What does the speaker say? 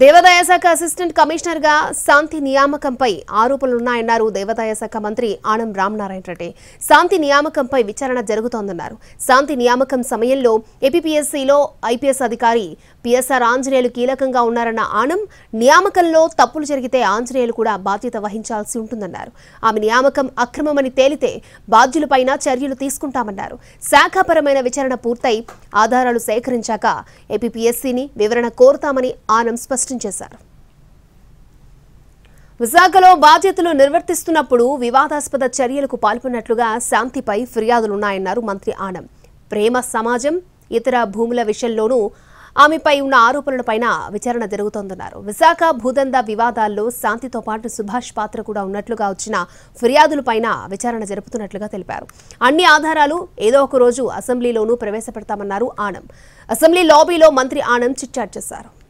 దేవాదాయ శాఖ assistant commissioner గా శాంతి నియామకంపై ఆరోపణలున్నాయన్నారు దేవాదాయ శాఖ మంత్రి ఆనం రామనారాయణ రెడ్డి శాంతి నియామకంపై విచారణ జరుగుతోందన్నారు శాంతి నియామకం సమయంలో ఏపీఎస్సీలో ఐపీఎస్ అధికారి పిఎస్ఆర్ ఆంజనేయులు కీలకంగా ఉన్నారన్న ఆనం నియామకంలో తప్పులు జరిగితే ఆంజనేయులు కూడా బాధ్యత వహించాల్సి ఉంటుందన్నారు ఆమె నియామకం అక్రమమని తేలితే బాధ్యులపైన చర్యలు తీసుకుంటామన్నారు శాఖాపరమైన విచారణ పూర్తయి ఆధారాలు సేకరించాక ఏపీఎస్సీని వివరణ కోరుతామని ఆనం స్పష్టం స్పష్టం చేశారు విశాఖలో బాధ్యతలు నిర్వర్తిస్తున్నప్పుడు వివాదాస్పద చర్యలకు పాల్పడినట్లుగా శాంతిపై ఫిర్యాదులున్నాయన్నారు మంత్రి ఆనం ప్రేమ సమాజం ఇతర భూముల విషయంలోనూ ఆమెపై ఉన్న ఆరోపణలపై విచారణ జరుగుతోందన్నారు విశాఖ భూదంద వివాదాల్లో శాంతితో పాటు సుభాష్ పాత్ర కూడా ఉన్నట్లుగా వచ్చిన ఫిర్యాదులపై విచారణ జరుపుతున్నట్లుగా తెలిపారు అన్ని ఆధారాలు ఏదో ఒక రోజు అసెంబ్లీలోనూ ప్రవేశపెడతామన్నారు ఆనం అసెంబ్లీ లాబీలో మంత్రి ఆనం చిట్చాట్ చేశారు